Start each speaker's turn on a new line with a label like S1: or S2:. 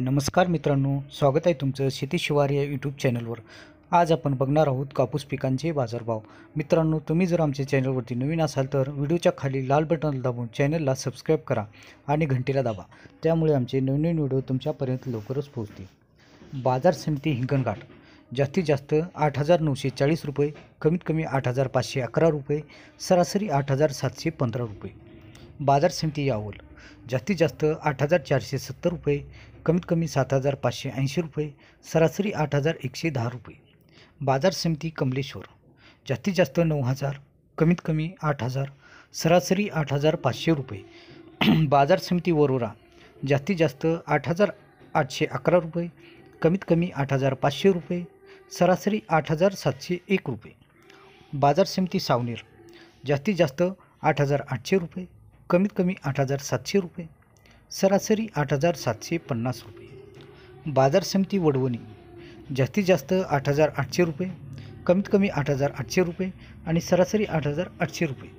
S1: नमस्कार मित्रांनो स्वागत आहे तुमचं शिवार या यूट्यूब चॅनलवर आज आपण बघणार आहोत कापूस पिकांचे बाजारभाव मित्रांनो तुम्ही जर आमच्या चॅनलवरती नवीन असाल तर व्हिडिओच्या खाली लाल बटन दाबून चॅनलला सबस्क्राईब करा आणि घंटीला दाबा त्यामुळे आमचे नवीन व्हिडिओ तुमच्यापर्यंत लवकरच पोहोचतील बाजार समिती हिंगणघाट जास्तीत जास्त आठ हजार नऊशे चाळीस रुपये कमीत कमी आठ हजार पाचशे अकरा रुपये सरासरी आठ हजार सातशे पंधरा रुपये बाजार समिती यावल जास्तीत जास्त आठ हजार चारशे सत्तर रुपये कमीत कमी सात हजार पाचशे ऐंशी रुपये सरासरी आठ हजार एकशे दहा रुपये बाजार समिती कमलेश्वर जास्तीत जास्त नऊ हजार कमीत कमी आठ हजार सरासरी आठ हजार पाचशे रुपये बाजार समिती वरोरा जास्तीत जास्त आठ हजार आठशे अकरा रुपये कमीत कमी आठ हजार पाचशे रुपये सरासरी आठ हजार सातशे एक रुपये बाजार समिती सावनेर जास्तीत जास्त आठ हजार आठशे रुपये कमीत कमी आठ हजार सातशे रुपये सरासरी आठ हजार सातशे पन्नास रुपये बाजार समिती वडवणी जास्तीत जास्त आठ हजार आठशे रुपये कमीत कमी आठ हजार आठशे रुपये आणि सरासरी आठ हजार आठशे रुपये